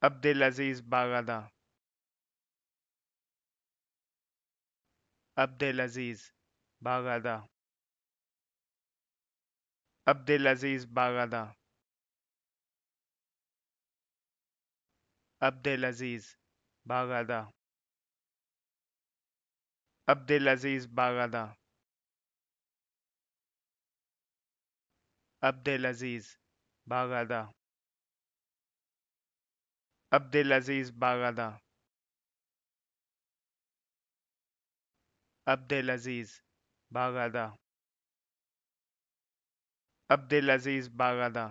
Abdelaziz Bagada Abdelaziz Bagada Abdelaziz Bagada Abdelaziz Bagada Abdelaziz Bagada Abdelaziz Bagada Abdul Aziz العزیز عبدالعزیز عبد عبدالعزیز باغادہ